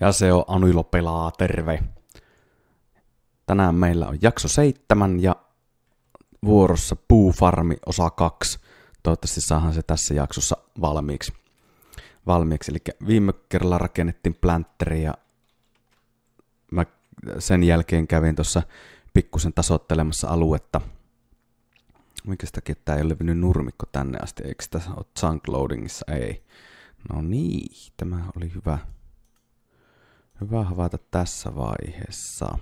Ja se on Anuilo pelaa, terve. Tänään meillä on jakso seitsemän ja vuorossa Puufarmi osa 2. Toivottavasti saahan se tässä jaksossa valmiiksi. valmiiksi. Eli viime kerralla rakennettiin plantteri ja mä sen jälkeen kävin tuossa pikkusen tasoittelemassa aluetta. Mikä takia tää ei ole levinnyt nurmikko tänne asti? Eikö sitä ole chunk loadingissa? Ei. No niin, tämä oli hyvä hyvä havaita tässä vaiheessa.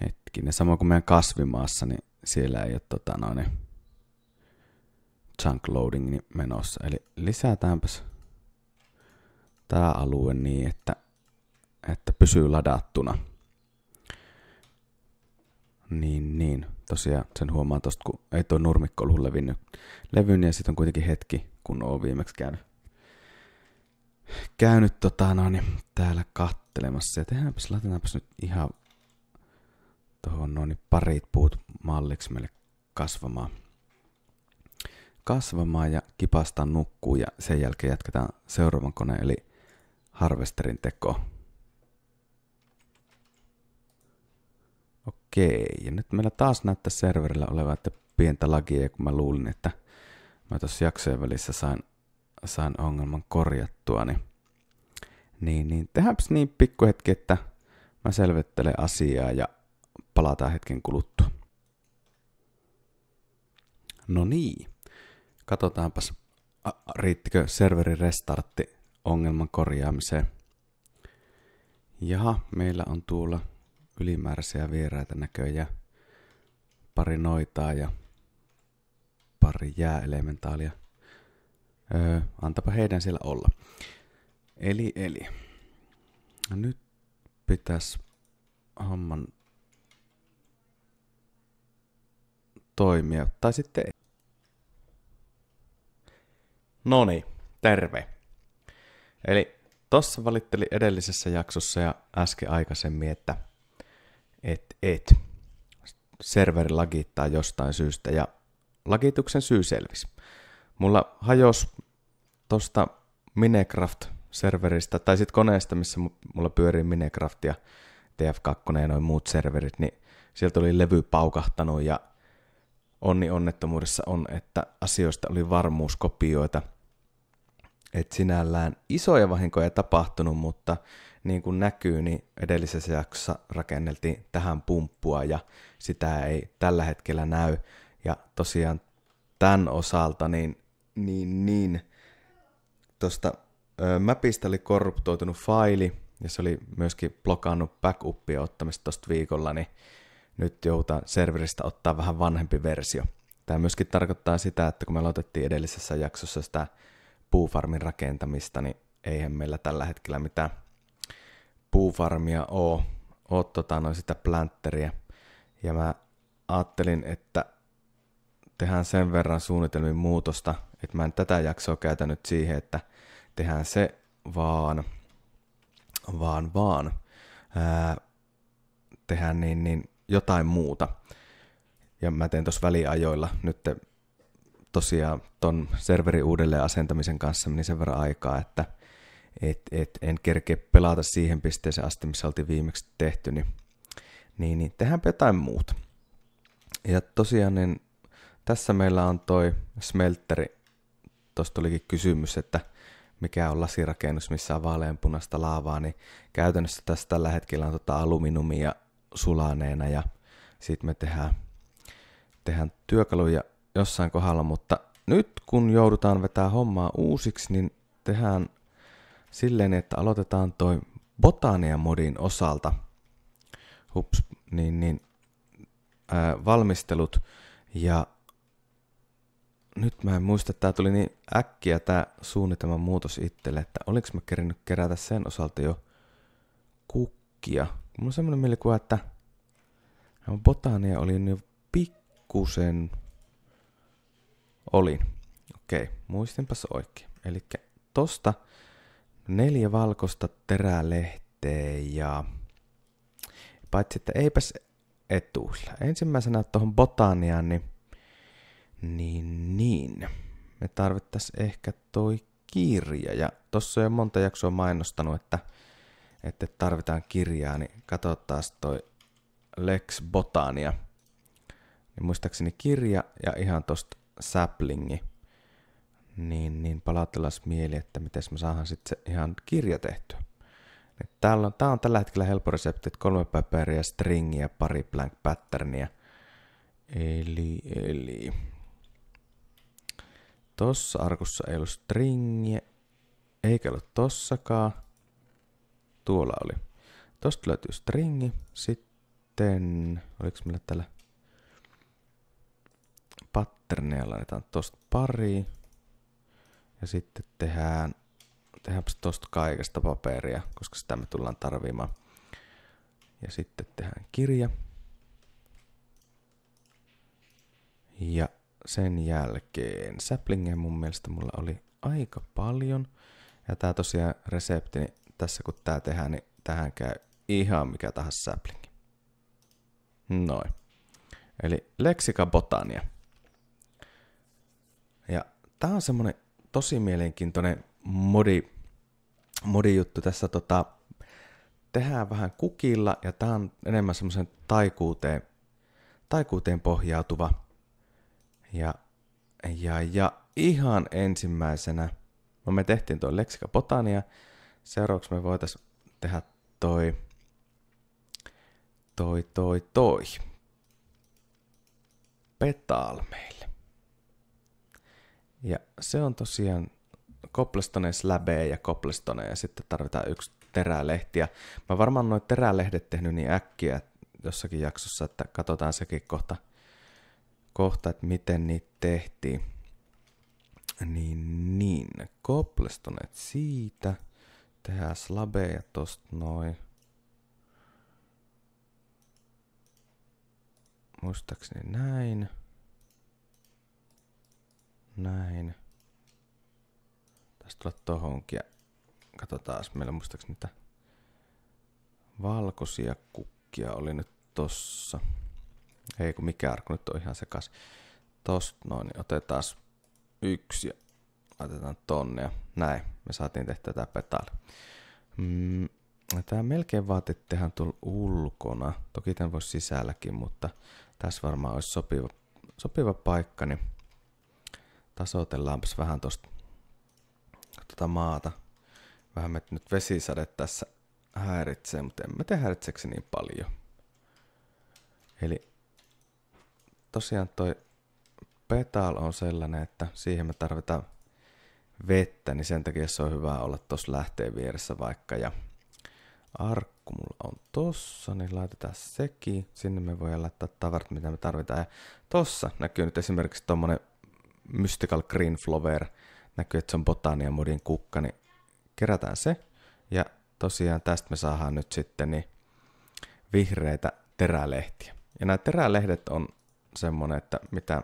Hetkinen, samoin kuin meidän kasvimaassa, niin siellä ei ole tota noin, chunk niin loading niin menossa. Eli lisätäänpäs tämä alue niin, että, että pysyy ladattuna. Niin, niin. Tosiaan sen huomaa tosta, kun ei tuo nurmikko ollut levinnyt levyn ja sitten on kuitenkin hetki, kun on viimeksi käynyt käynyt tota, no, niin, täällä kattelemassa. Ja tehdäänpäs, laitetaanpäs nyt ihan tuohon noin niin parit puut malliksi meille kasvamaan. Kasvamaan ja kipastaa nukkuu ja sen jälkeen jatketaan seuraavan koneen eli harvesterin teko. Okei, ja nyt meillä taas näyttää serverillä olevan että pientä lagia, kun mä luulin, että mä tuossa jaksojen välissä sain saan ongelman korjattua, niin, niin, niin tehdäänpäs niin pikkuhetki, että mä selvittelen asiaa ja palataan hetken kuluttua. No niin, katsotaanpas riittikö serverin restartti ongelman korjaamiseen. Jaha, meillä on tuolla ylimääräisiä vieraita näköjään. Pari noitaa ja pari jääelementaalia. Öö, antapa heidän siellä olla. Eli, eli. No nyt pitäisi homman toimia. Tai sitten ei. Noni, niin, terve. Eli tossa valitteli edellisessä jaksossa ja äsken aikaisemmin, että et, et. Serveri lagittaa jostain syystä ja lagituksen syy selvisi. Mulla hajosi tuosta Minecraft-serveristä, tai sitten koneesta, missä mulla pyörii Minecraft ja TF2 ja noin muut serverit, niin sieltä oli levy paukahtanut ja onni onnettomuudessa on, että asioista oli varmuuskopioita. Et sinällään isoja vahinkoja tapahtunut, mutta niin kuin näkyy, niin edellisessä jaksossa rakenneltiin tähän pumppua ja sitä ei tällä hetkellä näy. Ja tosiaan tämän osalta niin niin, niin. Tuosta mapista oli korruptoitunut faili, ja se oli myöskin blokannut backupia ottamista tuosta viikolla, niin nyt joudutaan serveristä ottaa vähän vanhempi versio. Tämä myöskin tarkoittaa sitä, että kun me aloitettiin edellisessä jaksossa sitä puufarmin rakentamista, niin eihän meillä tällä hetkellä mitään puufarmia ole, ole tota, noin sitä plantteria. Ja mä ajattelin, että tehdään sen verran suunnitelmin muutosta – että mä en tätä jaksoa käytä nyt siihen, että tehdään se vaan, vaan, vaan, ää, tehdään niin, niin jotain muuta. Ja mä teen tuossa väliajoilla nyt tosiaan ton serverin uudelleen asentamisen kanssa meni sen verran aikaa, että et, et, en kerkeä pelata siihen pisteeseen asti, missä oltiin viimeksi tehty, niin, niin, niin tehdäänpä jotain muuta. Ja tosiaan niin tässä meillä on toi smelteri tuosta olikin kysymys, että mikä on lasirakennus, missä on vaaleanpunasta laavaa, niin käytännössä tässä tällä hetkellä on tota aluminiumia sulaneena ja sitten me tehdään, tehdään työkaluja jossain kohdalla, mutta nyt kun joudutaan vetää hommaa uusiksi, niin tehdään silleen, että aloitetaan toi botania-modin osalta hups, niin, niin, ää, valmistelut ja nyt mä en muista, että tämä tuli niin äkkiä tää suunnitelman muutos itselle, että oliks mä kerännyt kerätä sen osalta jo kukkia. Mulla on semmoinen mielikuva, että no, botania oli jo pikkusen Oli. Okei, muistinpas oikein. Eli tosta neljä valkoista terälehteä ja paitsi että eipäs etuilla. Ensimmäisenä tuohon botaniaan, niin niin, niin. Me tarvittaisiin ehkä toi kirja. Ja tossa on jo monta jaksoa mainostanut, että, että tarvitaan kirjaa, niin katsotaan toi Lex Botania. Niin muistaakseni kirja ja ihan tosta Saplingi. Niin, niin palautellaan mieli, että miten me saadaan sitten se ihan kirja tehty. Täällä on, tää on tällä hetkellä helppo resepti, että kolme paperia, stringiä, pari blank patternia. Eli, eli Tossa arkussa ei ollut stringiä. Eikä ollut tossakaan. Tuolla oli. Tosta löytyy stringi. Sitten, oliks meillä täällä patternia, laitetaan tosta pari. Ja sitten tehdään, tehdäänpä tosta kaikesta paperia, koska sitä me tullaan tarvimaan. Ja sitten tehdään kirja. Ja sen jälkeen säplingejä mun mielestä mulla oli aika paljon. Ja tää tosiaan resepti, niin tässä kun tää tehdään, niin tähän käy ihan mikä tahansa saplingi. Noin. Eli leksika botania. Ja tää on semmonen tosi mielenkiintoinen modi, modi juttu tässä tota, tehdään vähän kukilla ja tää on enemmän semmoisen taikuuteen, taikuuteen pohjautuva ja, ja, ja ihan ensimmäisenä, no me tehtiin tuo leksika botania, seuraavaksi me voitaisiin tehdä toi, toi, toi, toi, petal meille. Ja se on tosiaan Koplestoneen släbee ja Koplestoneen ja sitten tarvitaan yksi terälehti. Ja mä varmaan noin terälehdet tehnyt niin äkkiä jossakin jaksossa, että katsotaan sekin kohta – kohta, että miten niitä tehtiin. Niin, niin. Koplestoneet siitä. Tehdään slabeja tosta noin. Muistaakseni näin. Näin. tästä tulla tohonkin ja katsotaan, meillä muistaakseni niitä valkoisia kukkia oli nyt tossa. Ei kun mikä arkku, nyt on ihan sekas. Tosta noin, niin otetaan yksi ja laitetaan tonne ja näin. Me saatiin tehtyä tämä petaali. Mm, tää melkein vaatii tehdä tuolla ulkona. Toki tämän voisi sisälläkin, mutta tässä varmaan olisi sopiva, sopiva paikka, niin tasoitellaanpas vähän tosta tuota maata. Vähän me nyt vesisade tässä häiritsee, mutta en mä tiedä niin paljon. Eli tosiaan toi petal on sellainen, että siihen me tarvitaan vettä, niin sen takia se on hyvä olla tuossa lähteen vieressä vaikka. Ja arkku mulla on tossa, niin laitetaan sekin. Sinne me voidaan laittaa tavarat, mitä me tarvitaan. Ja tossa näkyy nyt esimerkiksi tommonen Mystical Green Flower. Näkyy, että se on botania modin kukka, niin kerätään se. Ja tosiaan tästä me saadaan nyt sitten niin vihreitä terälehtiä. Ja nämä terälehdet on semmoinen, että mitä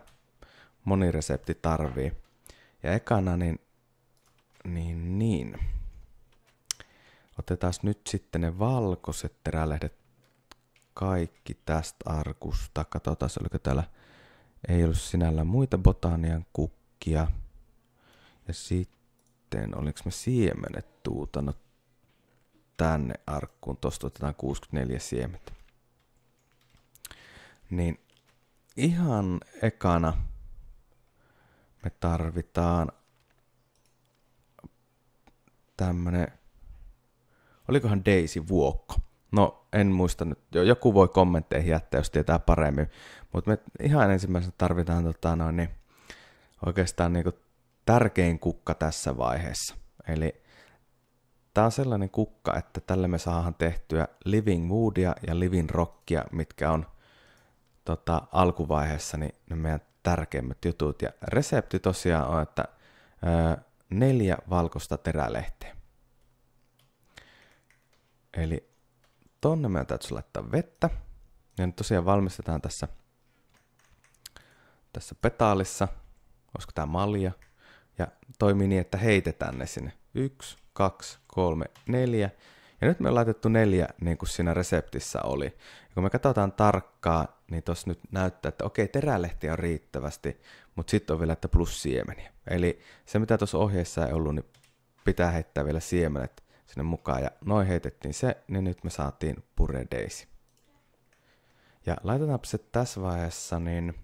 moni resepti tarvii. Ja ekana niin, niin, niin. Otetaan nyt sitten ne valkoiset terälehdet kaikki tästä arkusta. Katsotaan, oliko täällä, ei ollut sinällä muita botanian kukkia. Ja sitten, oliko me siemenet tuutanut tänne arkkuun. Tuosta otetaan 64 siemet. Niin ihan ekana me tarvitaan tämmönen, olikohan Daisy Vuokko? No en muista nyt, joku voi kommentteihin jättää, jos tietää paremmin, mutta me ihan ensimmäisenä tarvitaan tota, no, niin, oikeastaan niin kuin, tärkein kukka tässä vaiheessa. Eli tämä on sellainen kukka, että tälle me saadaan tehtyä Living Moodia ja Living Rockia, mitkä on tota, alkuvaiheessa niin ne meidän tärkeimmät jutut. Ja resepti tosiaan on, että ö, neljä valkoista terälehteä. Eli tonne meidän täytyy laittaa vettä. Ja nyt tosiaan valmistetaan tässä, tässä petaalissa, olisiko tämä malja, ja toimii niin, että heitetään ne sinne. Yksi, kaksi, kolme, neljä. Ja nyt me on laitettu neljä, niin kuin siinä reseptissä oli. Ja kun me katsotaan tarkkaa, niin tuossa nyt näyttää, että okei, terälehtiä on riittävästi, mutta sitten on vielä, että plus siemeniä. Eli se, mitä tuossa ohjeessa ei ollut, niin pitää heittää vielä siemenet sinne mukaan. Ja noin heitettiin se, niin nyt me saatiin puredeisi. Ja laitetaanpa se tässä vaiheessa niin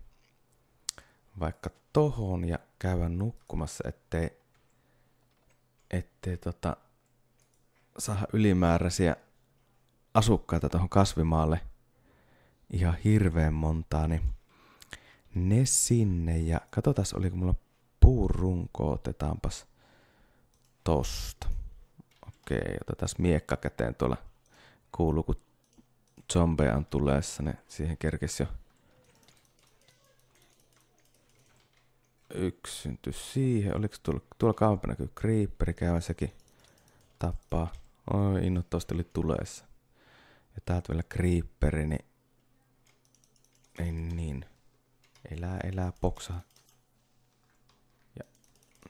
vaikka tohon ja käydään nukkumassa, ettei, ettei tota, saada ylimääräisiä asukkaita tuohon kasvimaalle ihan hirveän montaa, niin ne sinne. Ja katsotaan, oliko mulla puurunko, otetaanpas tosta. Okei, otetaan miekka käteen tuolla. Kuuluu, kun zombeja on tulessa, ne niin siihen kerkesi jo yksi syntyi siihen. Oliko tuolla, tuolla kauppa näkyy creeperi käy sekin tappaa. Oi, innottoasti oli tuleessa. Ja täältä vielä creeperi, niin... Ei niin. Elää, elää, poksaa. Ja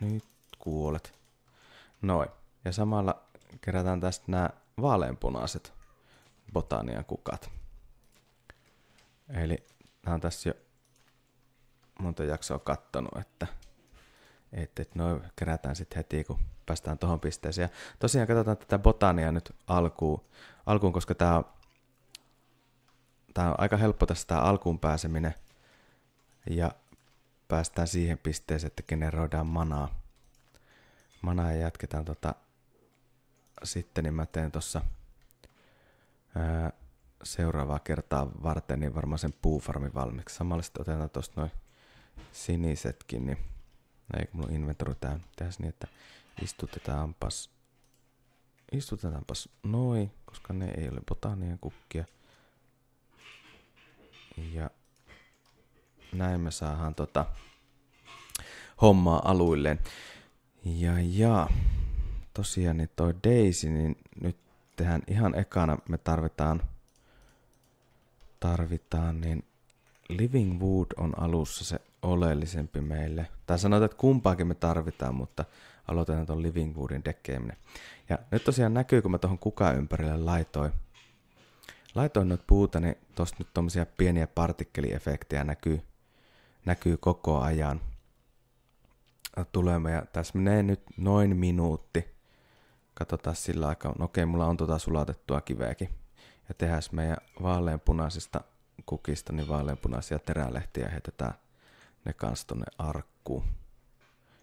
nyt kuolet. Noin. Ja samalla kerätään tästä nämä vaaleanpunaiset botanian kukat. Eli nämä on tässä jo monta jaksoa kattanut, että että et noin kerätään sitten heti, kun päästään tuohon pisteeseen. Ja tosiaan katsotaan tätä botania nyt alkuun, alkuun koska tämä tää on aika helppo tässä tämä alkuun pääseminen. Ja päästään siihen pisteeseen, että generoidaan manaa. Manaa ja jatketaan tota, sitten, niin mä teen tuossa seuraavaa kertaa varten, niin varmaan sen puufarmi valmiiksi. Samalla sitten otetaan tuosta noin sinisetkin, niin No ei, kun mulla on inventori täynnä. Tehdään niin, että istutetaanpas. Istutetaanpas noin, koska ne ei ole botanian kukkia. Ja näin me saadaan tota hommaa aluilleen. Ja ja, tosiaan niin toi Daisy, niin nyt tehän ihan ekana me tarvitaan tarvitaan, niin Living Wood on alussa se oleellisempi meille. Tai sanotaan, että kumpaakin me tarvitaan, mutta aloitetaan tuon Living Woodin dekkeeminen. Ja nyt tosiaan näkyy, kun mä tuohon kuka ympärille laitoin, laitoin noita puuta, niin tuossa nyt tuommoisia pieniä partikkeliefektejä näkyy, näkyy koko ajan. Tulemme ja tässä menee nyt noin minuutti. Katsotaan sillä aikaa. No okei, mulla on tota sulatettua kiveäkin. Ja tehdään meidän vaaleanpunaisista kukista, niin vaaleanpunaisia terälehtiä heitetään ne kanssa tonne arkkuun.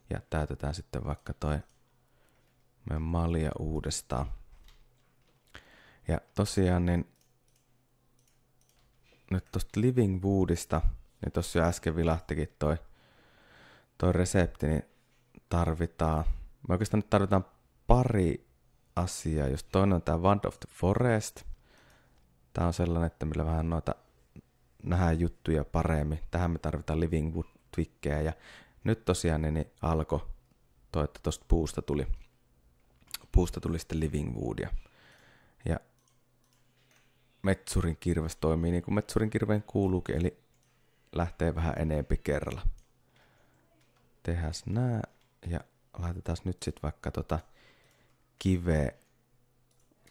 Ja täytetään sitten vaikka toi meidän malja uudestaan. Ja tosiaan niin nyt tosta Living Woodista, niin tossa jo äsken vilahtikin toi, toi resepti, niin tarvitaan, me oikeastaan nyt tarvitaan pari asiaa, jos toinen on tämä Wand of the Forest. Tämä on sellainen, että millä vähän noita nähdä juttuja paremmin. Tähän me tarvitaan Living Wood ja nyt tosiaan niin, niin, alkoi toi, että tosta puusta tuli, puusta tuli sitten Living Woodia. Ja metsurin kirves toimii niin kuin metsurin kirveen kuuluukin, eli lähtee vähän enempi kerralla. Tehäs nää ja laitetaan nyt sitten vaikka tota kiveä,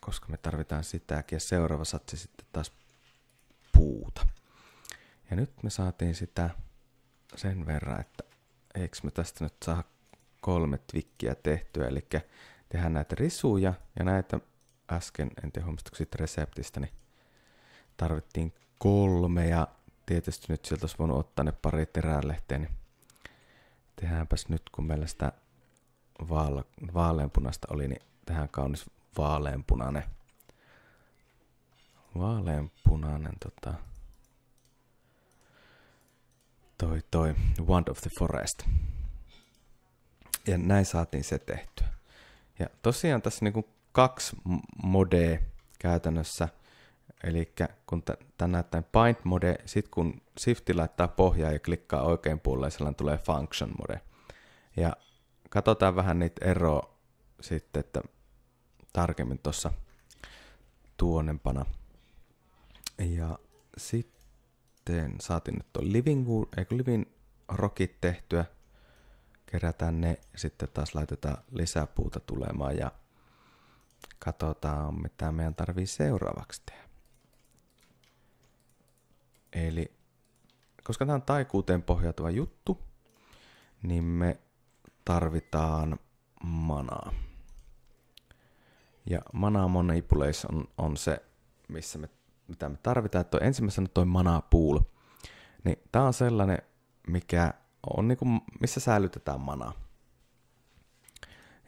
koska me tarvitaan sitäkin. Ja seuraava satsi sitten taas puuta. Ja nyt me saatiin sitä sen verran, että eikö me tästä nyt saa kolme twikkiä tehtyä, eli tehdään näitä risuja ja näitä äsken, en tiedä huomista, siitä reseptistä, niin tarvittiin kolme ja tietysti nyt sieltä olisi voinut ottaa ne pari teränlehteä, niin tehdäänpäs nyt, kun meillä sitä vaaleanpunasta oli, niin tehdään kaunis vaaleanpunainen. Vaaleanpunainen tota, toi, toi Wand of the Forest. Ja näin saatiin se tehtyä. Ja tosiaan tässä niinku kaksi modea käytännössä. Eli kun tämä näyttää paint mode, sitten kun Shift laittaa pohjaa ja klikkaa oikein puolelle, tulee function mode. Ja katsotaan vähän niitä eroa sitten, että tarkemmin tuossa tuonempana. Ja sitten sitten saatiin nyt tuon Living, eikö Living Rockit tehtyä. Kerätään ne, sitten taas laitetaan puuta tulemaan ja katsotaan, mitä meidän tarvii seuraavaksi tehdä. Eli koska tämä on taikuuteen pohjautuva juttu, niin me tarvitaan manaa. Ja mana manipuleissa on, on se, missä me mitä me tarvitaan. Toi ensimmäisenä toi mana pool. Niin tää on sellainen, mikä on niinku, missä säilytetään manaa.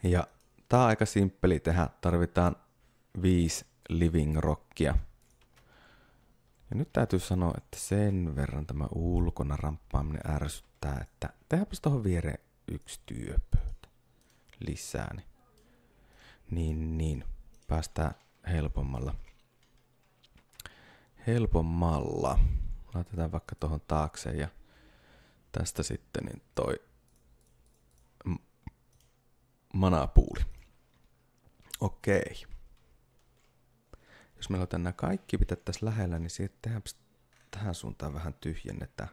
Ja tää on aika simppeli tehdä. Tarvitaan viisi living rockia. Ja nyt täytyy sanoa, että sen verran tämä ulkona ramppaaminen ärsyttää, että tehdäänpäs tuohon viereen yksi työpöytä lisää. Niin, niin, niin päästään helpommalla helpommalla. Laitetaan vaikka tuohon taakse ja tästä sitten niin toi manapuuli. Okei. Jos meillä on nämä kaikki tässä lähellä, niin sitten tähän suuntaan vähän tyhjennetä.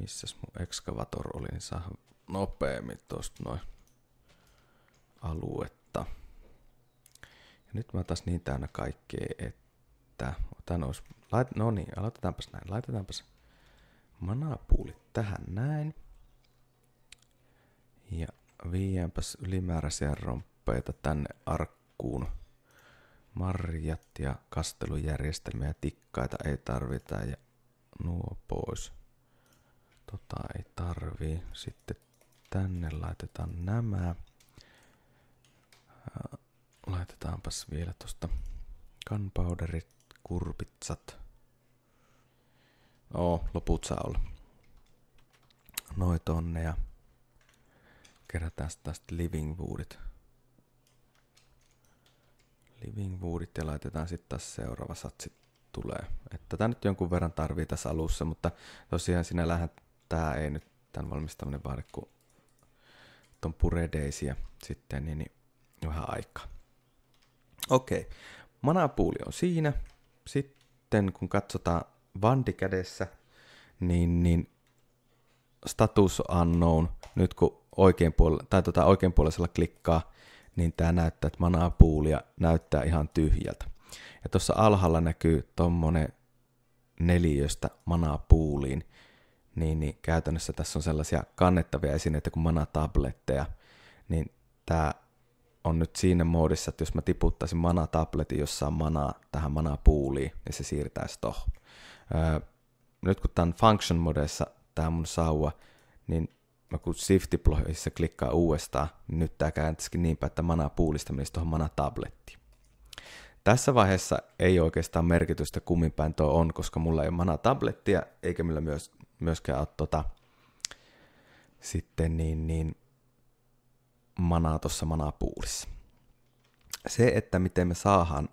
Missäs mun ekskavator oli, niin saa nopeammin tuosta noin aluetta. Ja nyt mä taas niin täynnä kaikkea, että että Otan olisi... Lait... No niin, aloitetaanpas näin. Laitetaanpas manapuulit tähän näin. Ja viiäänpäs ylimääräisiä romppeita tänne arkkuun. Marjat ja kastelujärjestelmiä ja tikkaita ei tarvita ja nuo pois. Tota ei tarvii. Sitten tänne laitetaan nämä. Laitetaanpas vielä tosta gunpowderit kurpitsat. Oo, loput saa olla. Noi tonne ja kerätään tästä living woodit. Living woodit ja laitetaan sitten taas seuraava satsi tulee. Että tätä nyt jonkun verran tarvii tässä alussa, mutta tosiaan sinä lähdet, tää ei nyt tämän valmistaminen vaadi kuin ton puredeisiä sitten, niin, niin vähän aikaa. Okei, manapuuli on siinä sitten kun katsotaan vandi kädessä, niin, niin status unknown, nyt kun oikein puolella, tai tota oikeanpuoleisella klikkaa, niin tämä näyttää, että manaa puulia näyttää ihan tyhjältä. Ja tuossa alhaalla näkyy tuommoinen neliöstä manaa puuliin, niin, niin käytännössä tässä on sellaisia kannettavia esineitä kuin manatabletteja, niin tämä on nyt siinä moodissa, että jos mä tiputtaisin mana-tabletin, jossa on manaa tähän mana-puuliin, niin se siirtäisi tohon. Öö, nyt kun tämän function modessa tämä mun sauva, niin mä kun shift deployissa klikkaa uudestaan, niin nyt tämä kääntäisikin niin päin, että mana puulista menisi tuohon mana tablettiin. Tässä vaiheessa ei oikeastaan merkitystä kummin päin tuo on, koska mulla ei ole mana tablettia, eikä millä myös, myöskään ole tota, sitten niin, niin, manaa tuossa manapuulissa. Se, että miten me saahan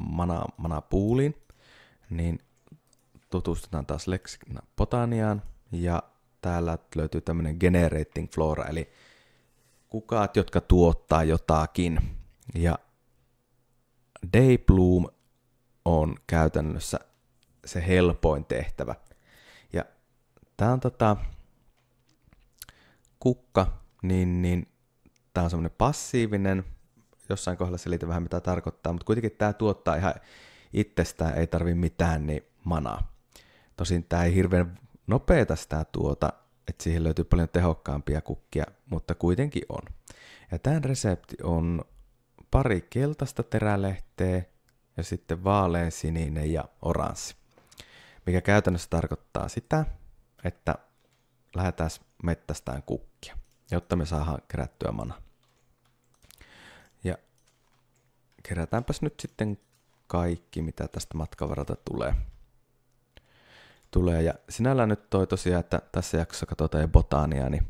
mana, manapuuliin, niin tutustutaan taas leksikina botaniaan ja täällä löytyy tämmöinen generating flora, eli kukaat, jotka tuottaa jotakin. Ja day bloom on käytännössä se helpoin tehtävä. Ja tämä on tota, kukka, niin, niin tämä on semmoinen passiivinen, jossain kohdalla selitän vähän mitä tarkoittaa, mutta kuitenkin tämä tuottaa ihan itsestään, ei tarvi mitään, niin manaa. Tosin tämä ei hirveän nopeeta sitä tuota, että siihen löytyy paljon tehokkaampia kukkia, mutta kuitenkin on. Ja tämän resepti on pari keltaista terälehteä ja sitten vaalean sininen ja oranssi. Mikä käytännössä tarkoittaa sitä, että lähdetään mettästään kukkia, jotta me saadaan kerättyä mana. kerätäänpäs nyt sitten kaikki, mitä tästä matkan varalta tulee. tulee. Ja sinällään nyt toi tosiaan, että tässä jaksossa katsotaan jo botaniaa, niin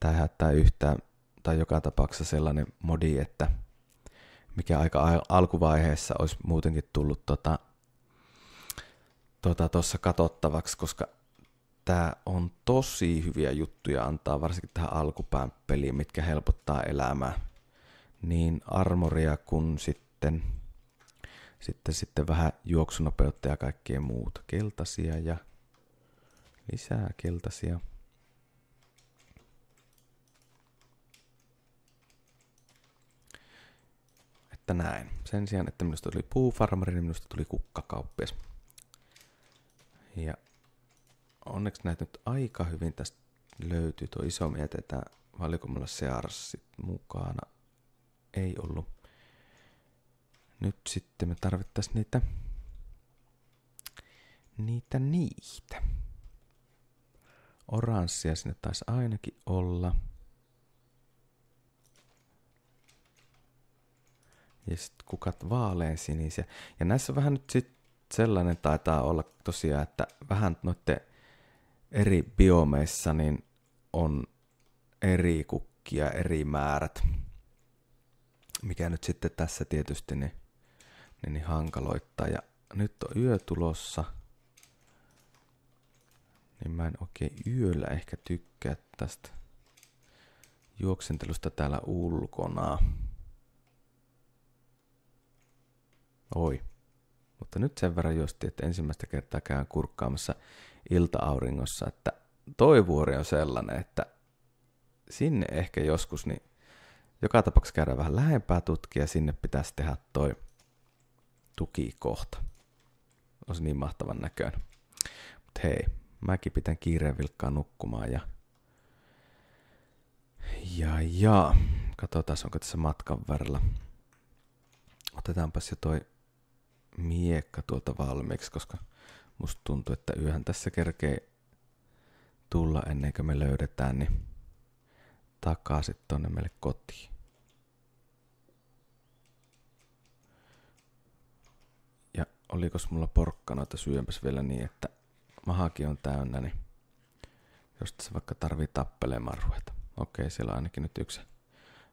tämä hättää yhtään, tai joka tapauksessa sellainen modi, että mikä aika alkuvaiheessa olisi muutenkin tullut tuossa tota, tota katsottavaksi, koska tämä on tosi hyviä juttuja antaa, varsinkin tähän alkupään peliin, mitkä helpottaa elämää niin armoria kuin sitten, sitten, sitten vähän juoksunopeutta ja kaikkea muuta. Keltaisia ja lisää keltaisia. Että näin. Sen sijaan, että minusta tuli puufarmari, niin minusta tuli kukkakauppias. Ja onneksi näitä nyt aika hyvin tästä löytyy. Tuo iso mietetään valikoimalla Sears sit mukana ei ollut. Nyt sitten me tarvittaisiin niitä, niitä niitä. Oranssia sinne taisi ainakin olla. Ja sitten kukat vaaleen sinisiä. Ja näissä vähän nyt sitten sellainen taitaa olla tosiaan, että vähän noitte eri biomeissa niin on eri kukkia, eri määrät mikä nyt sitten tässä tietysti niin, niin, niin hankaloittaa. Ja nyt on yö tulossa, niin mä en oikein yöllä ehkä tykkää tästä juoksentelusta täällä ulkona. Oi. Mutta nyt sen verran josti, että ensimmäistä kertaa käyn kurkkaamassa ilta-auringossa, että toi vuori on sellainen, että sinne ehkä joskus niin joka tapauksessa käydään vähän lähempää tutkia ja sinne pitäisi tehdä toi tukikohta. Olisi niin mahtavan näköinen. Mutta hei, mäkin pitän kiireen vilkkaa nukkumaan ja... Ja ja, katsotaan onko tässä matkan varrella. Otetaanpas jo toi miekka tuolta valmiiksi, koska musta tuntuu, että yöhän tässä kerkee tulla ennen kuin me löydetään, niin takaisin tonne meille kotiin. Ja olikos mulla porkkanoita syömpäs vielä niin, että mahakin on täynnä, niin jos se vaikka tarvii tappelemaan ruveta. Okei, siellä on ainakin nyt yksi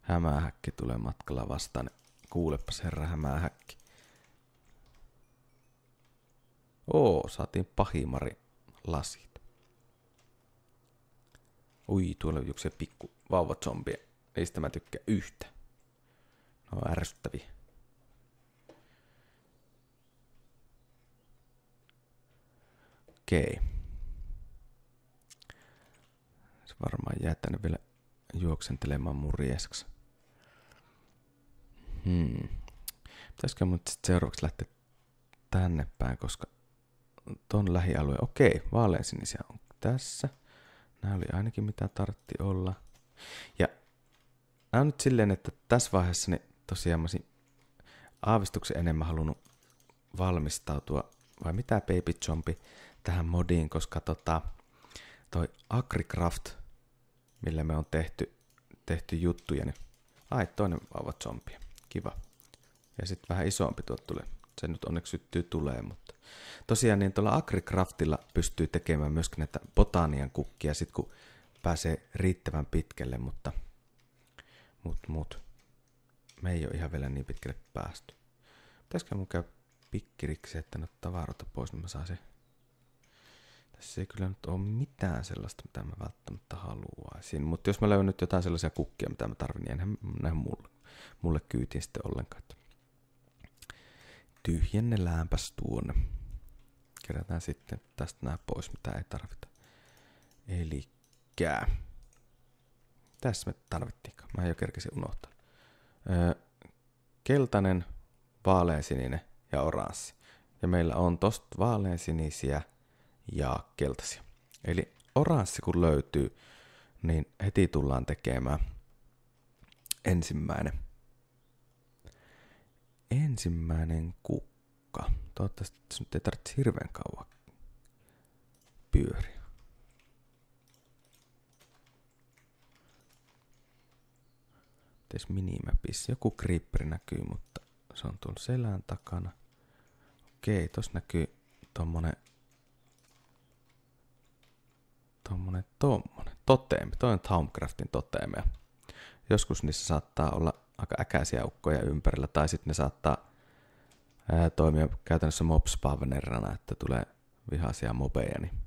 hämähäkki tulee matkalla vastaan. Niin kuulepas herra hämähäkki. Oo, saatiin pahimari lasit. Ui, tuolla on yksi pikku Ei sitä mä tykkää yhtä. Ne on ärsyttäviä. Okei. Se varmaan jää tänne vielä juoksentelemaan murjeesaksi. Hmm. Pitäisikö mun sitten seuraavaksi lähteä tänne päin, koska ton lähialue, okei, vaaleansinisiä on tässä – Nämä oli ainakin mitä tartti olla. Ja nämä on nyt silleen, että tässä vaiheessa niin tosiaan mä aavistuksen enemmän halunnut valmistautua, vai mitä Baby Jumpi tähän modiin, koska tota, toi Agricraft, millä me on tehty, tehty juttuja, niin ai toinen vauva Jumpi, kiva. Ja sitten vähän isompi tuo tulee se nyt onneksi syttyy tulee, mutta tosiaan niin tuolla AgriCraftilla pystyy tekemään myöskin näitä botanian kukkia sit kun pääsee riittävän pitkälle, mutta mut, mut. me ei ole ihan vielä niin pitkälle päästy. Pitäisikö mun käy pikkiriksi, että ne tavaroita pois, niin mä saan se. Tässä ei kyllä nyt ole mitään sellaista, mitä mä välttämättä haluaisin. Mutta jos mä löydän nyt jotain sellaisia kukkia, mitä mä tarvin, niin enhän mulle, mulle kyytiä sitten ollenkaan tyhjennelläänpäs tuonne. Kerätään sitten tästä nämä pois, mitä ei tarvita. kää. Tässä me tarvittiinkaan. Mä jo kerkesin unohtaa. Öö, keltainen, vaaleansininen ja oranssi. Ja meillä on tosta vaaleansinisiä ja keltaisia. Eli oranssi kun löytyy, niin heti tullaan tekemään ensimmäinen ensimmäinen kukka. Toivottavasti se nyt ei tarvitse hirveän kauan pyöriä. Mites minimapissa? Joku creeper näkyy, mutta se on tuon selän takana. Okei, tos näkyy tommonen... Tommonen tommonen. Toteemi. Toi on Tomcraftin toteemeja. Joskus niissä saattaa olla aika äkäisiä ukkoja ympärillä, tai sitten ne saattaa ää, toimia käytännössä mobspavnerana, että tulee vihaisia mobeja. Niin.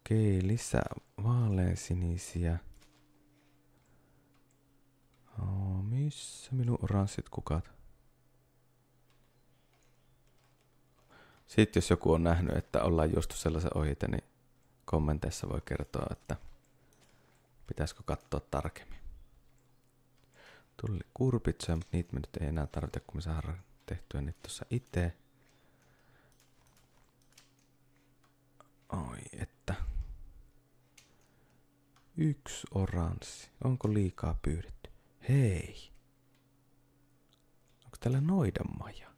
Okei, lisää vaaleansinisiä. Oh, missä minun oranssit kukat? Sitten jos joku on nähnyt, että ollaan juostu sellaisen ohite, niin kommenteissa voi kertoa, että pitäisikö katsoa tarkemmin. Tuli kurpitsoja, mutta niitä me nyt ei enää tarvita, kun me saadaan tehtyä niitä tuossa itse. Oi, että. Yksi oranssi. Onko liikaa pyydetty? Hei! Onko täällä maja.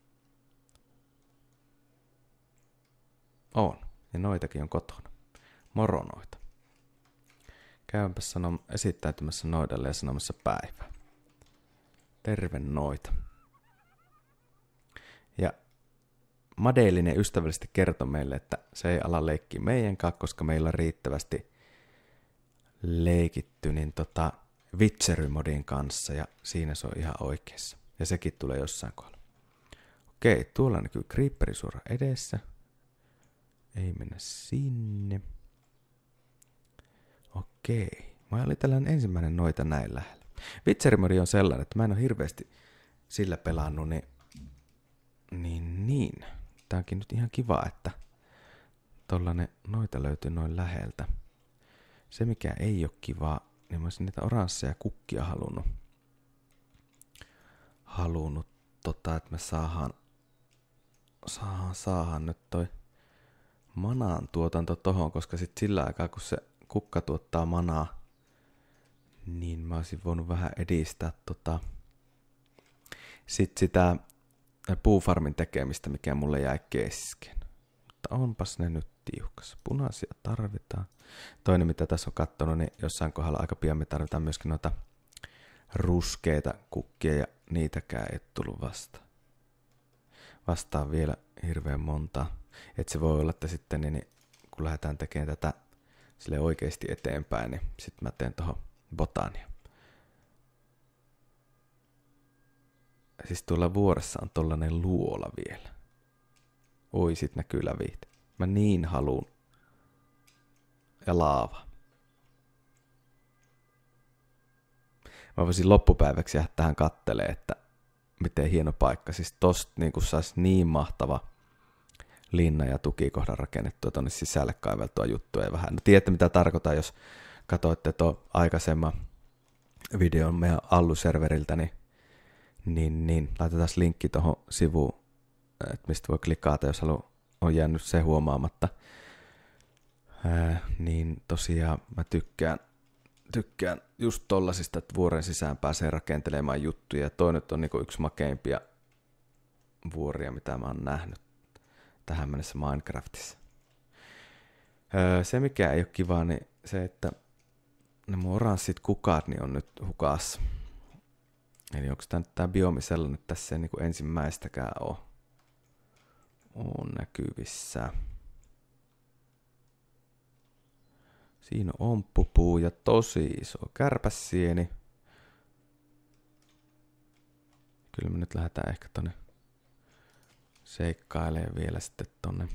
On. Ja noitakin on kotona. Moronoita. Käympä Käympäs sanom- esittäytymässä noidalle ja sanomassa päivää. Terve noita. Ja Madeline ystävällisesti kertoi meille, että se ei ala leikkiä meidän kanssa, koska meillä on riittävästi leikitty niin tota, Witcherymodin kanssa ja siinä se on ihan oikeassa. Ja sekin tulee jossain kohdalla. Okei, tuolla näkyy creeperi suora edessä. Ei mennä sinne. Okei. Mä olin tällainen ensimmäinen noita näin lähellä. Witcher-modi on sellainen, että mä en ole hirveästi sillä pelannut, niin, niin, niin. Tää onkin nyt ihan kiva, että tollanen, noita löytyy noin läheltä. Se mikä ei ole kiva, niin mä olisin niitä oransseja kukkia halunnut. Halunnut tota, että me saahan, saahan, saahan nyt toi manaan tuotanto tohon, koska sit sillä aikaa kun se kukka tuottaa manaa, niin mä olisin voinut vähän edistää tota, sit sitä puufarmin tekemistä, mikä mulle jäi kesken. Mutta onpas ne nyt tiukassa. Punaisia tarvitaan. Toinen, mitä tässä on katsonut, niin jossain kohdalla aika pian me tarvitaan myöskin noita ruskeita kukkia ja niitäkään ei tullut vasta. Vastaan vielä hirveän monta. että se voi olla, että sitten niin, niin kun lähdetään tekemään tätä sille oikeasti eteenpäin, niin sitten mä teen tuohon botania. Siis tuolla vuoressa on tollanen luola vielä. Oi, sit näkyy lävit. Mä niin haluun. Ja laava. Mä voisin loppupäiväksi jäädä tähän kattelee, että miten hieno paikka. Siis tosta niin saisi niin mahtava linna ja tukikohdan rakennettua tuonne sisälle kaiveltua juttuja. ja vähän. No tiedätte mitä tarkoitan, jos katsoitte tuon aikaisemman videon meidän Allu-serveriltä, niin, niin, niin laitetaan linkki tuohon sivuun, että mistä voi klikata, jos haluaa, on jäänyt se huomaamatta. Ää, niin tosiaan mä tykkään, tykkään just tollasista, että vuoren sisään pääsee rakentelemaan juttuja. Ja toi nyt on niinku yksi makeimpia vuoria, mitä mä oon nähnyt tähän mennessä Minecraftissa. Ää, se mikä ei ole kiva, niin se, että ne mun oranssit kukat niin on nyt hukas. Eli onko tämä, tää biomi sellainen, että tässä ei niinku ensimmäistäkään ole, on näkyvissä. Siinä on omppupuu ja tosi iso kärpäsieni. Kyllä me nyt lähdetään ehkä tonne seikkailemaan vielä sitten tonne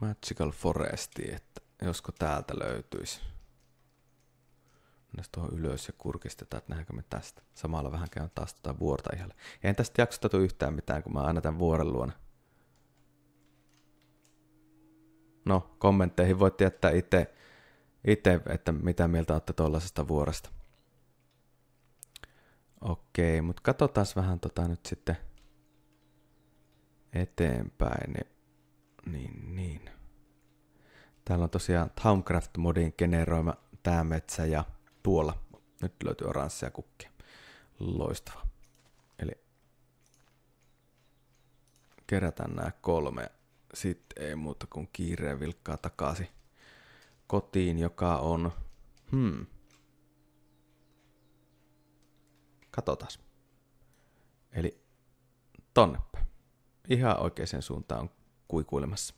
Magical Forestiin, että josko täältä löytyisi. Mennään tuohon ylös ja kurkistetaan, että nähdäänkö me tästä. Samalla vähän käyn taas tuota vuorta ihalle. En tästä jaksosta tule yhtään mitään, kun mä aina tämän vuoren luona. No, kommentteihin voitte jättää itse, itse että mitä mieltä olette tuollaisesta vuoresta. Okei, mutta katsotaan vähän tota nyt sitten eteenpäin. Niin, niin. Täällä on tosiaan Towncraft-modin generoima tämä metsä ja tuolla nyt löytyy oranssia kukkia. Loistava. Eli kerätään nämä kolme. Sitten ei muuta kuin kiireen vilkkaa takaisin kotiin, joka on... Hmm. Katotas. Eli tonne. Ihan oikeaan suuntaan on kuikuilemassa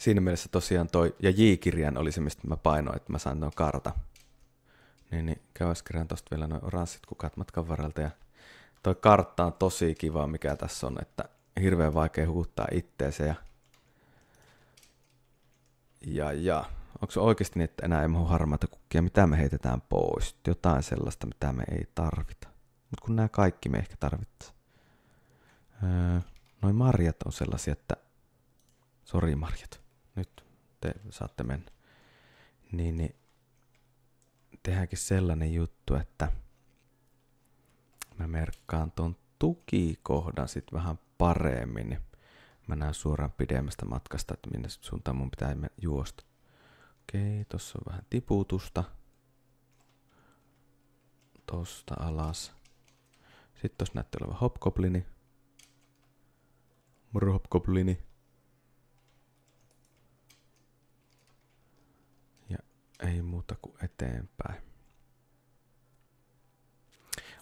siinä mielessä tosiaan toi, ja J-kirjan oli se, mistä mä painoin, että mä sain tuon karta. Niin, niin käväskirjaan tosta vielä noin oranssit kukat matkan varrelta. Ja toi kartta on tosi kiva, mikä tässä on, että hirveän vaikea huuttaa itteensä. Ja, ja, ja. onko se oikeasti niin, että enää ei mahu harmaata kukkia? Mitä me heitetään pois? Jotain sellaista, mitä me ei tarvita. Mutta kun nämä kaikki me ehkä tarvitaan. Öö, noin marjat on sellaisia, että... Sori marjat nyt te saatte mennä. Niin, niin tehdäänkin sellainen juttu, että mä merkkaan ton tukikohdan sit vähän paremmin. Niin mä näen suoraan pidemmästä matkasta, että minne suuntaan mun pitää juosta. Okei, tossa on vähän tiputusta. Tosta alas. Sitten tossa näyttää olevan hopkoplini. Moro hopkoplini. Ei muuta kuin eteenpäin.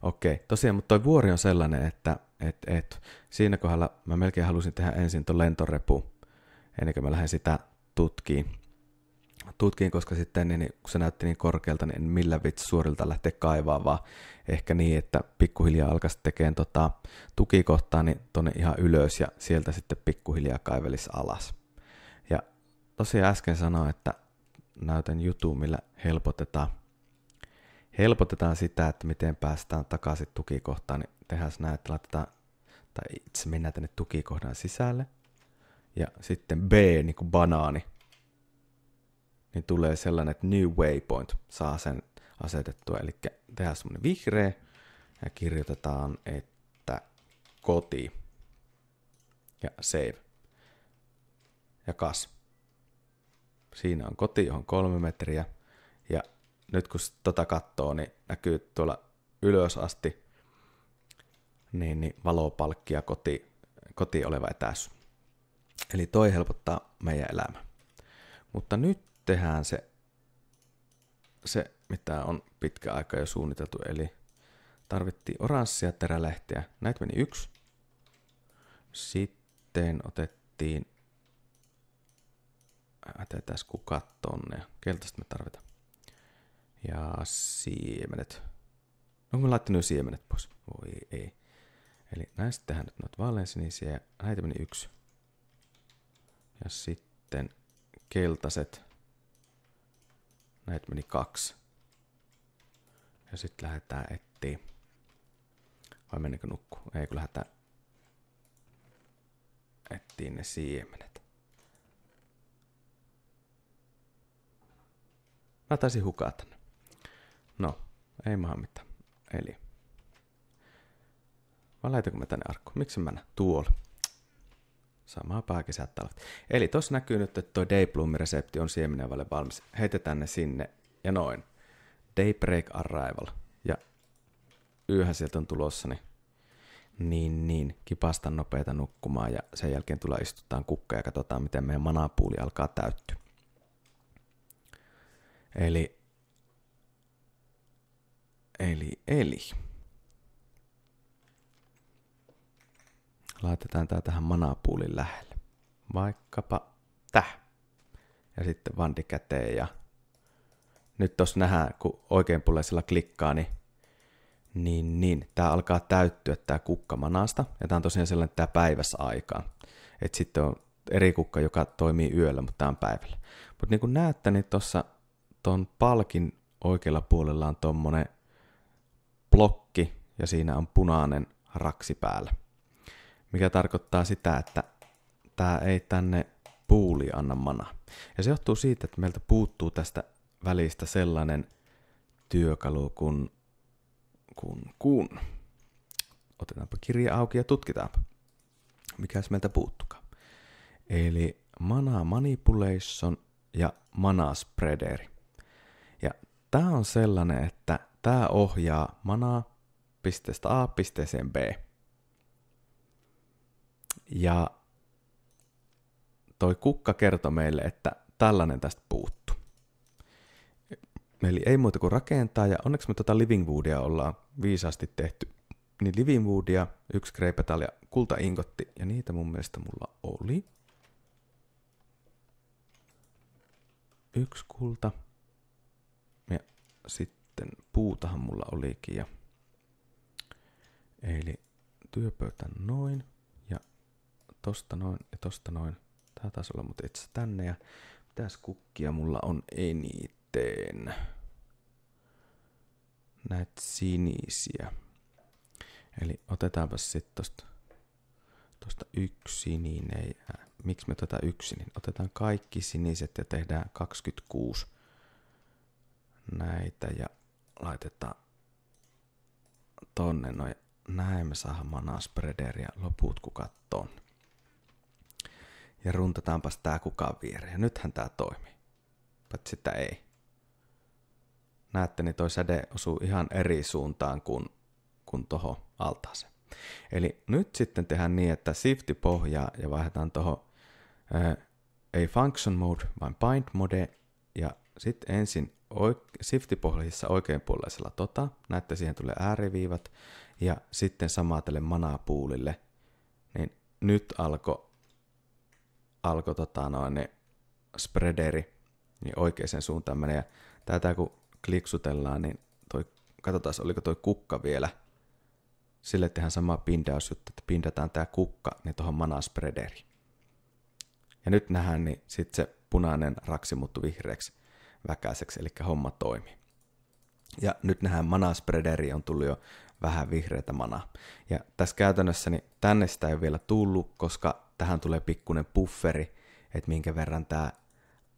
Okei, tosiaan, mutta tuo vuori on sellainen, että et, et, siinä kohdalla mä melkein halusin tehdä ensin tuon lentorepu, ennen kuin mä lähden sitä tutkiin. Tutkiin, koska sitten niin, niin, kun se näytti niin korkealta, niin en millään vitsi suorilta lähteä kaivaa, vaan ehkä niin, että pikkuhiljaa alkaisi tekemään tota, tukikohtaa niin tuonne ihan ylös ja sieltä sitten pikkuhiljaa kaivelis alas. Ja tosiaan äsken sanoin, että näytän jutun, millä helpotetaan, helpotetaan sitä, että miten päästään takaisin tukikohtaan, niin tehdään näin, että laitetaan, tai itse mennään tänne tukikohdan sisälle, ja sitten B, niin kuin banaani, niin tulee sellainen, että new waypoint saa sen asetettua, eli tehdään semmoinen vihreä, ja kirjoitetaan, että koti, ja save, ja kas siinä on koti, johon kolme metriä. Ja nyt kun tota katsoo, niin näkyy tuolla ylös asti niin, niin valopalkki ja koti, koti oleva etäisyys. Eli toi helpottaa meidän elämä. Mutta nyt tehdään se, se mitä on pitkä aika jo suunniteltu, eli tarvittiin oranssia terälehtiä. Näitä meni yksi. Sitten otettiin jätetään kukat tonne niin ja keltaista me tarvitaan. Ja siemenet. Onko me laittanut jo siemenet pois? Voi ei. Eli näistä tehdään nyt noita vaaleansinisiä näitä meni yksi. Ja sitten keltaiset. Näitä meni kaksi. Ja sitten lähdetään etsiä. Vai menikö nukkuu? Ei kun lähdetään etsiä ne siemenet. Mä taisin hukaa tänne. No, ei maha mitään. Eli. Mä laitanko mä tänne arkku? Miksi mä näen? Tuolla. Samaa pääkesät talvet. Eli tossa näkyy nyt, että tuo dayplum resepti on siemenevälle valmis. Heitetään ne sinne ja noin. Daybreak Arrival. Ja yhä sieltä on tulossa, niin niin, niin, kipasta nopeita nukkumaan ja sen jälkeen tulee istutaan kukka ja katsotaan, miten meidän manapuuli alkaa täyttyä. Eli, eli, eli. Laitetaan tää tähän manapuulin lähelle. Vaikkapa täh. Ja sitten vandi käteen ja nyt tos nähdään, kun oikeanpuoleisella klikkaa, niin, niin, niin tämä alkaa täyttyä tämä kukka manasta. Ja tämä on tosiaan sellainen, että tämä päivässä aikaa. että sitten on eri kukka, joka toimii yöllä, mutta tämä on päivällä. Mutta niin kuin näette, niin tuossa tuon palkin oikealla puolella on tuommoinen blokki ja siinä on punainen raksi päällä. Mikä tarkoittaa sitä, että tämä ei tänne puuli anna mana. Ja se johtuu siitä, että meiltä puuttuu tästä välistä sellainen työkalu kuin kun, kun. Otetaanpa kirja auki ja tutkitaanpa. Mikäs meiltä puuttukaan. Eli mana manipulation ja mana spreaderi tämä on sellainen, että tämä ohjaa manaa pisteestä A pisteeseen B. Ja toi kukka kertoi meille, että tällainen tästä puuttu. Eli ei muuta kuin rakentaa, ja onneksi me tätä tota Woodia ollaan viisaasti tehty. Niin Woodia, yksi kreipetal ja kultainkotti, ja niitä mun mielestä mulla oli. Yksi kulta, sitten puutahan mulla olikin. Ja eli työpöytä noin ja tosta noin ja tosta noin. Tää taas olla mut itse tänne ja mitäs kukkia mulla on eniten? Näet sinisiä. Eli otetaanpa sitten tosta, tosta yksi sininen. Miksi me tätä yksi? Niin otetaan kaikki siniset ja tehdään 26 näitä ja laitetaan tonne noin. Näin me saadaan manaa ja loput kukat ton. Ja runtataanpas tää kukaan viereen. Ja nythän tää toimii. Paitsi sitä ei. Näette, niin toi säde osuu ihan eri suuntaan kuin, kuin toho altaaseen. Eli nyt sitten tehdään niin, että shifti pohjaa ja vaihdetaan tuohon ei function mode, vaan bind mode ja sitten ensin oik- shiftipohjissa oikeanpuoleisella tota, näette siihen tulee ääriviivat, ja sitten samaa tälle manapuulille, niin nyt alko alko, tota noin, ne niin spreaderi, niin oikeaan suuntaan menee, ja tätä kun kliksutellaan, niin toi, katsotaan, oliko toi kukka vielä, sille tehdään sama pindausjuttu, että pindataan tämä kukka niin tuohon manasprederi. Ja nyt nähdään, niin sitten se punainen raksi muuttui vihreäksi väkäiseksi, eli homma toimi. Ja nyt nähdään spreaderi on tullut jo vähän vihreitä manaa. Ja tässä käytännössä niin tänne sitä ei ole vielä tullut, koska tähän tulee pikkuinen bufferi, että minkä verran tämä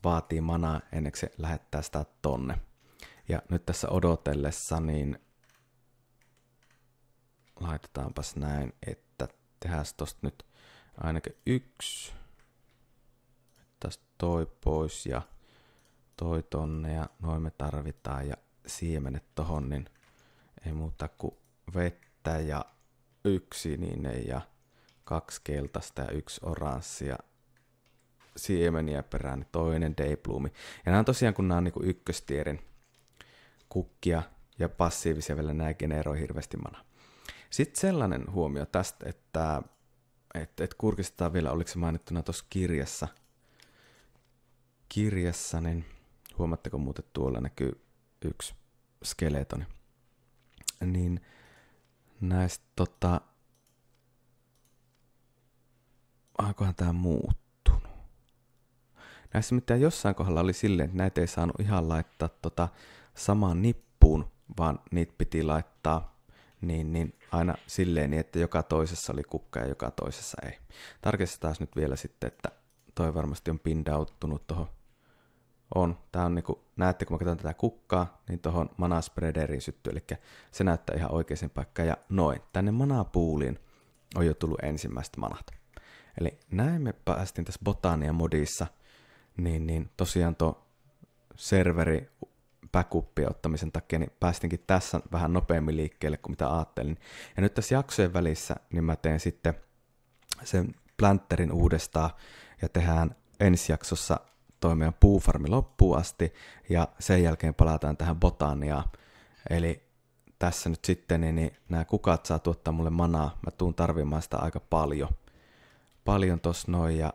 vaatii manaa ennen kuin se lähettää sitä tonne. Ja nyt tässä odotellessa niin laitetaanpas näin, että tehdään tosta nyt ainakin yksi. Tästä toi pois ja toi tonne ja noin me tarvitaan ja siemenet tohon, niin ei muuta kuin vettä ja yksi sininen ja kaksi keltaista ja yksi oranssia siemeniä perään, niin toinen Daybloom. Ja nämä on tosiaan, kun nämä on niin ykköstierin kukkia ja passiivisia vielä, nämä generoi hirveästi mana. Sitten sellainen huomio tästä, että et, et kurkistetaan vielä, oliko se mainittuna tuossa kirjassa, kirjassa, niin huomaatteko muuten tuolla näkyy yksi skeletoni. Niin näistä tota... Onkohan tää muuttunut? Näissä mitä jossain kohdalla oli silleen, että näitä ei saanut ihan laittaa tota samaan nippuun, vaan niitä piti laittaa niin, niin aina silleen, niin, että joka toisessa oli kukka ja joka toisessa ei. Tarkistetaan nyt vielä sitten, että toi varmasti on pindauttunut tuohon on. Tämä on niinku, näette, kun mä katson tätä kukkaa, niin tuohon mana spreaderiin syttyy, eli se näyttää ihan oikeaan paikkaan. Ja noin, tänne manapuuliin on jo tullut ensimmäiset manat. Eli näin me päästiin tässä botania modissa, niin, niin tosiaan tuo serveri backuppien ottamisen takia, niin päästinkin tässä vähän nopeammin liikkeelle kuin mitä ajattelin. Ja nyt tässä jaksojen välissä, niin mä teen sitten sen planterin uudestaan ja tehdään ensi jaksossa toi meidän puufarmi loppuun asti ja sen jälkeen palataan tähän botaniaan. Eli tässä nyt sitten, niin, niin nämä kukat saa tuottaa mulle manaa. Mä tuun tarvimaan sitä aika paljon. Paljon tos noin ja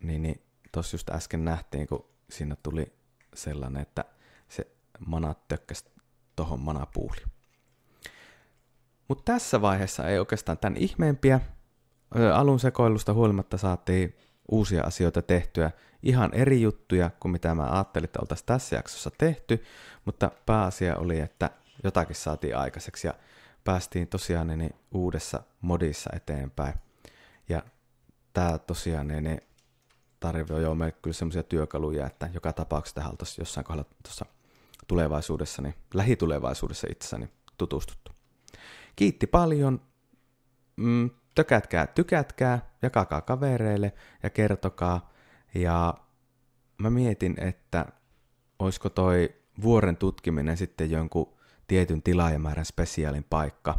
niin, niin tos just äsken nähtiin, kun siinä tuli sellainen, että se mana tökkäs tohon manapuuli. Mutta tässä vaiheessa ei oikeastaan tämän ihmeempiä. Alun sekoilusta huolimatta saatiin uusia asioita tehtyä, ihan eri juttuja kuin mitä mä ajattelin, että oltaisiin tässä jaksossa tehty, mutta pääasia oli, että jotakin saatiin aikaiseksi ja päästiin tosiaan niin uudessa modissa eteenpäin. Ja tämä tosiaan niin, niin tarjoaa meille kyllä semmoisia työkaluja, että joka tapauksessa tähän oltaisiin jossain kohdalla tuossa tulevaisuudessa, niin lähitulevaisuudessa itsessäni tutustuttu. Kiitti paljon. Mm, tökätkää, tykätkää, jakakaa kavereille ja kertokaa. Ja mä mietin, että olisiko toi vuoren tutkiminen sitten jonkun tietyn tilaajamäärän spesiaalin paikka.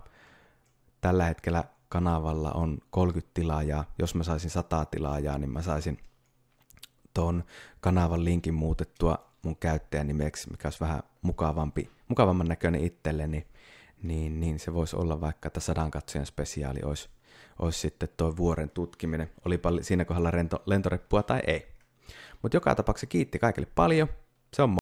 Tällä hetkellä kanavalla on 30 tilaajaa. Jos mä saisin 100 tilaajaa, niin mä saisin ton kanavan linkin muutettua mun käyttäjän nimeksi, mikä olisi vähän mukavampi, mukavamman näköinen itselleni, niin, niin se voisi olla vaikka, että sadan katsojan spesiaali olisi olisi sitten tuo vuoren tutkiminen, olipa siinä kohdalla rento, lentoreppua tai ei. Mutta joka tapauksessa kiitti kaikille paljon. Se on